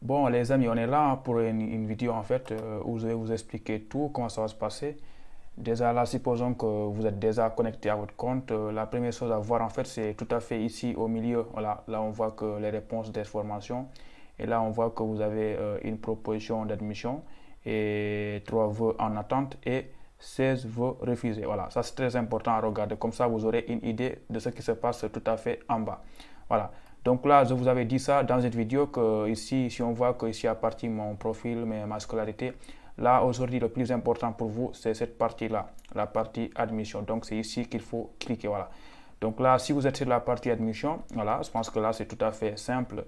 Bon, les amis, on est là pour une, vidéo en fait euh, où je vais vous expliquer tout, comment ça va se passer. Déjà là, supposons que vous êtes déjà connecté à votre compte. Euh, la première chose à voir en fait, c'est tout à fait ici au milieu. Voilà, là on voit que les réponses des formations. Et là on voit que vous avez euh, une proposition d'admission et 3 vœux en attente et 16 vœux refusés. Voilà, ça c'est très important à regarder. Comme ça, vous aurez une idée de ce qui se passe tout à fait en bas. Voilà. Donc là, je vous avais dit ça dans cette vidéo que ici, si on voit que ici à partir mon profil, ma scolarité, là aujourd'hui le plus important pour vous, c'est cette partie-là, la partie admission. Donc c'est ici qu'il faut cliquer, voilà. Donc là, si vous êtes sur la partie admission, voilà, je pense que là c'est tout à fait simple.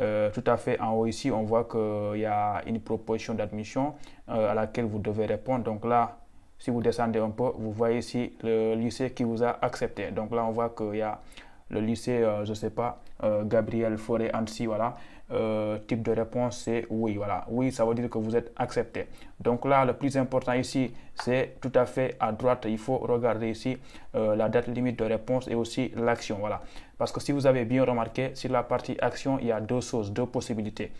Euh, tout à fait en haut ici, on voit qu'il y a une proposition d'admission euh, à laquelle vous devez répondre. Donc là, si vous descendez un peu, vous voyez ici le lycée qui vous a accepté. Donc là, on voit qu'il y a le lycée, euh, je sais pas, euh, Gabriel forêt Annecy, voilà, euh, type de réponse, c'est oui, voilà. Oui, ça veut dire que vous êtes accepté. Donc là, le plus important ici, c'est tout à fait à droite, il faut regarder ici la date limite de réponse et aussi l'action, voilà. Parce que si vous avez bien remarqué, sur la partie action, il y a deux choses, deux possibilités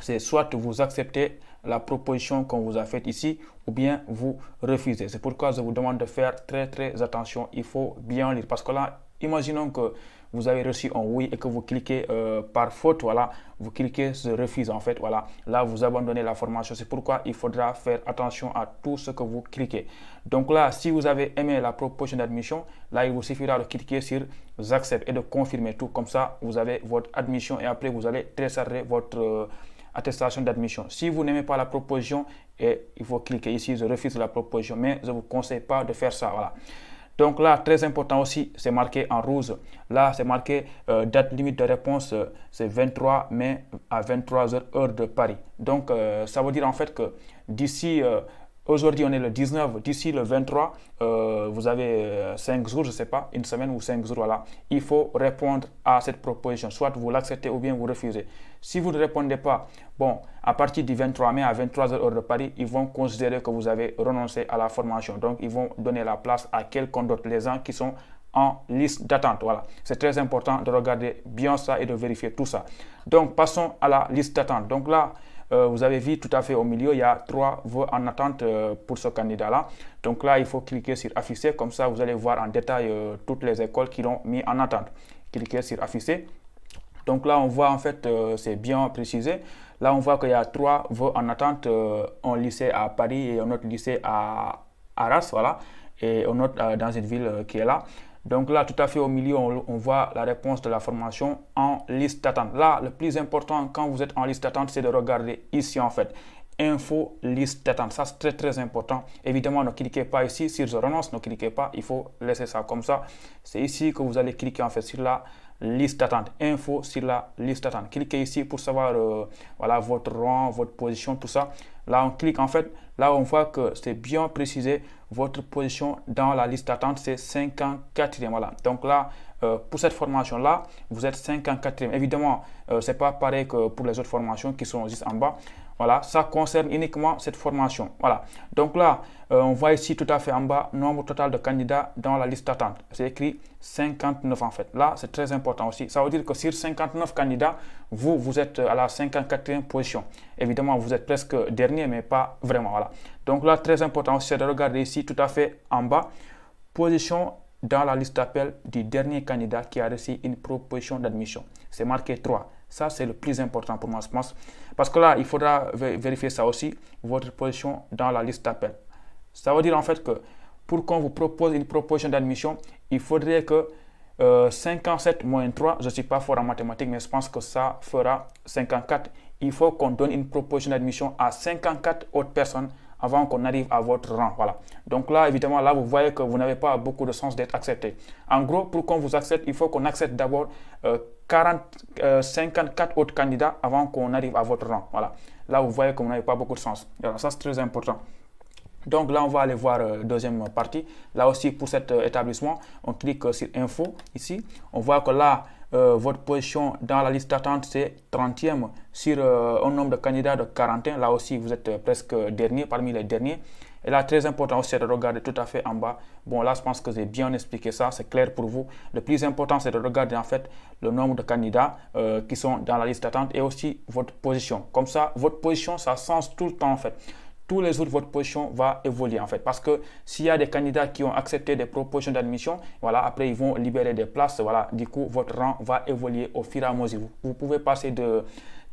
c'est soit vous acceptez la proposition qu'on vous a faite ici ou bien vous refusez. C'est pourquoi je vous demande de faire très très attention. Il faut bien lire parce que là, Imaginons que vous avez reçu un oui et que vous cliquez euh, par faute, voilà, vous cliquez sur refuse en fait, voilà. Là, vous abandonnez la formation. C'est pourquoi il faudra faire attention à tout ce que vous cliquez. Donc là, si vous avez aimé la proposition d'admission, là, il vous suffira de cliquer sur j'accepte et de confirmer tout. Comme ça, vous avez votre admission et après, vous allez télécharger votre euh, attestation d'admission. Si vous n'aimez pas la proposition, et il faut cliquer ici, je refuse la proposition, mais je ne vous conseille pas de faire ça, voilà. Donc là, très important aussi, c'est marqué en rose. Là, c'est marqué euh, date limite de réponse, euh, c'est 23 mai à 23h heure de Paris. Donc, euh, ça veut dire en fait que d'ici Aujourd'hui, on est le 19, d'ici le 23, euh, vous avez 5 euh, jours, je ne sais pas, une semaine ou 5 jours, voilà. Il faut répondre à cette proposition, soit vous l'acceptez ou bien vous refusez. Si vous ne répondez pas, bon, à partir du 23 mai à 23h heure de Paris, ils vont considérer que vous avez renoncé à la formation. Donc, ils vont donner la place à quelqu'un d'autre, les gens qui sont en liste d'attente. Voilà, c'est très important de regarder bien ça et de vérifier tout ça. Donc, passons à la liste d'attente. Donc là, euh, vous avez vu tout à fait au milieu, il y a trois voeux en attente euh, pour ce candidat-là. Donc là, il faut cliquer sur afficher. Comme ça, vous allez voir en détail euh, toutes les écoles qui l'ont mis en attente. Cliquez sur afficher. Donc là, on voit en fait, c'est bien précisé. Là, on voit qu'il y a trois voeux en attente. un lycée à Paris et un autre lycée à Arras, voilà. Et un autre dans cette ville qui est là. Donc là, tout à fait au milieu, on, voit la réponse de la formation en liste d'attente. Là, le plus important quand vous êtes en liste d'attente, c'est de regarder ici en fait info liste d'attente. Ça, c'est très, très important. Évidemment, ne cliquez pas ici Si je renonce, ne cliquez pas. Il faut laisser ça comme ça. C'est ici que vous allez cliquer en fait sur la liste d'attente, info sur la liste d'attente. Cliquez ici pour savoir euh, voilà, votre rang, votre position, tout ça. Là, on clique en fait, là on voit que c'est bien précisé, votre position dans la liste d'attente, c'est 54e. Voilà. Donc là, euh, pour cette formation-là, vous êtes 54e. Évidemment, euh, c'est pas pareil que pour les autres formations qui sont juste en bas. Voilà, ça concerne uniquement cette formation. Voilà, donc là, euh, on voit ici tout à fait en bas, nombre total de candidats dans la liste d'attente. C'est écrit 59 en fait. Là, c'est très important aussi. Ça veut dire que sur 59 candidats, vous, vous êtes à la 54e position. Évidemment, vous êtes presque dernier, mais pas vraiment. Voilà. Donc là, très important aussi, c'est de regarder ici tout à fait en bas, position dans la liste d'appel du dernier candidat qui a reçu une proposition d'admission. C'est marqué 3. Ça, c'est le plus important pour moi, je pense. Parce que là, il faudra vérifier ça aussi, votre position dans la liste d'appel. Ça veut dire en fait que pour qu'on vous propose une proposition d'admission, il faudrait que 57 euh, moins 3, je ne suis pas fort en mathématiques, mais je pense que ça fera 54. Il faut qu'on donne une proposition d'admission à 54 autres personnes avant qu'on arrive à votre rang. Voilà. Donc là, évidemment, là, vous voyez que vous n'avez pas beaucoup de sens d'être accepté. En gros, pour qu'on vous accepte, il faut qu'on accepte d'abord 54 euh, euh, autres candidats avant qu'on arrive à votre rang. Voilà. Là, vous voyez que vous n'avez pas beaucoup de sens. Alors, ça, c'est très important. Donc là, on va aller voir euh, deuxième partie. Là aussi, pour cet établissement, on clique sur Info ici. On voit que là, euh, votre position dans la liste d'attente, c'est 30e sur euh, un nombre de candidats de 41. Là aussi, vous êtes euh, presque dernier parmi les derniers. Et là, très important aussi, de regarder tout à fait en bas. Bon, là, je pense que j'ai bien expliqué ça, c'est clair pour vous. Le plus important, c'est de regarder en fait le nombre de candidats qui sont dans la liste d'attente et aussi votre position. Comme ça, votre position, ça sens tout le temps en fait tous les jours, votre position va évoluer en fait. Parce que s'il y a des candidats qui ont accepté des propositions d'admission, voilà, après ils vont libérer des places. Voilà, du coup, votre rang va évoluer au fur et à mesure. Vous, pouvez passer de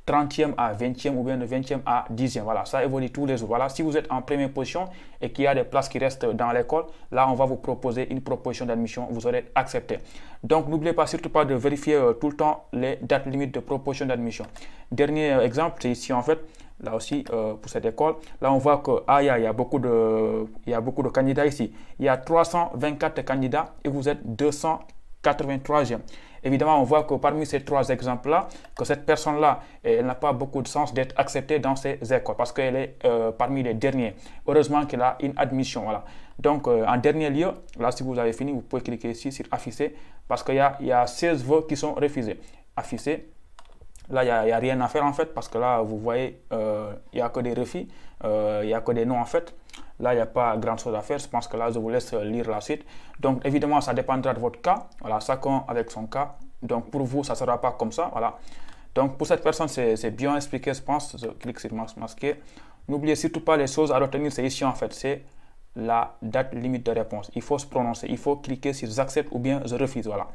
30e à 20e ou bien de 20e à 10e. Voilà, ça évolue tous les jours. Voilà, si vous êtes en première position et qu'il y a des places qui restent dans l'école, là, on va vous proposer une proposition d'admission. Vous aurez accepté. Donc, n'oubliez pas surtout pas de vérifier euh, tout le temps les dates limites de propositions d'admission. Dernier euh, exemple, c'est ici en fait là aussi euh, pour cette école. Là, on voit que ah, il, y a, beaucoup de, beaucoup de candidats ici. Il y a 324 candidats et vous êtes 283e. Évidemment, on voit que parmi ces trois exemples-là, que cette personne-là, eh, elle n'a pas beaucoup de sens d'être acceptée dans ces écoles parce qu'elle est euh, parmi les derniers. Heureusement qu'elle a une admission. Voilà. Donc, euh, en dernier lieu, là, si vous avez fini, vous pouvez cliquer ici sur afficher parce qu'il y, a, 16 voeux qui sont refusés. Afficher, Là, il n'y a, rien à faire en fait, parce que là, vous voyez, il euh, n'y a que des refis, il euh, n'y a que des noms en fait. Là, il n'y a pas grand chose à faire. Je pense que là, je vous laisse lire la suite. Donc, évidemment, ça dépendra de votre cas. Voilà, compte avec son cas. Donc, pour vous, ça ne sera pas comme ça. Voilà. Donc, pour cette personne, c'est bien expliqué, je pense. Je clique sur masquer. N'oubliez surtout pas les choses à retenir. C'est ici en fait. C'est la date limite de réponse. Il faut se prononcer, il faut cliquer sur j'accepte ou bien je refuse. Voilà.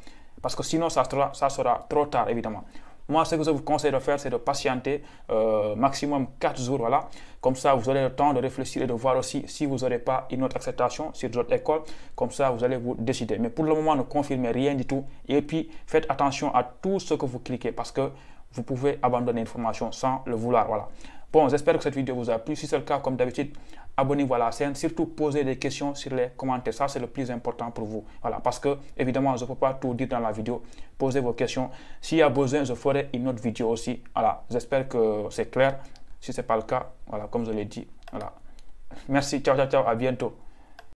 Parce que sinon, ça sera, ça sera trop tard, évidemment. Moi, ce que je vous conseille de faire, c'est de patienter euh, maximum 4 jours. Voilà. Comme ça, vous aurez le temps de réfléchir et de voir aussi si vous n'aurez pas une autre acceptation sur d'autres écoles. Comme ça, vous allez vous décider. Mais pour le moment, ne confirmez rien du tout. Et puis, faites attention à tout ce que vous cliquez parce que vous pouvez abandonner une formation sans le vouloir. Voilà. Bon, j'espère que cette vidéo vous a plu. Si c'est le cas, comme d'habitude, abonnez-vous à la chaîne. Surtout, posez des questions sur les commentaires. Ça, c'est le plus important pour vous. Voilà, parce que, évidemment, je ne peux pas tout dire dans la vidéo. Posez vos questions. S'il y a besoin, je ferai une autre vidéo aussi. Voilà, j'espère que c'est clair. Si ce n'est pas le cas, voilà, comme je l'ai dit, voilà. Merci, ciao, ciao, ciao, à bientôt.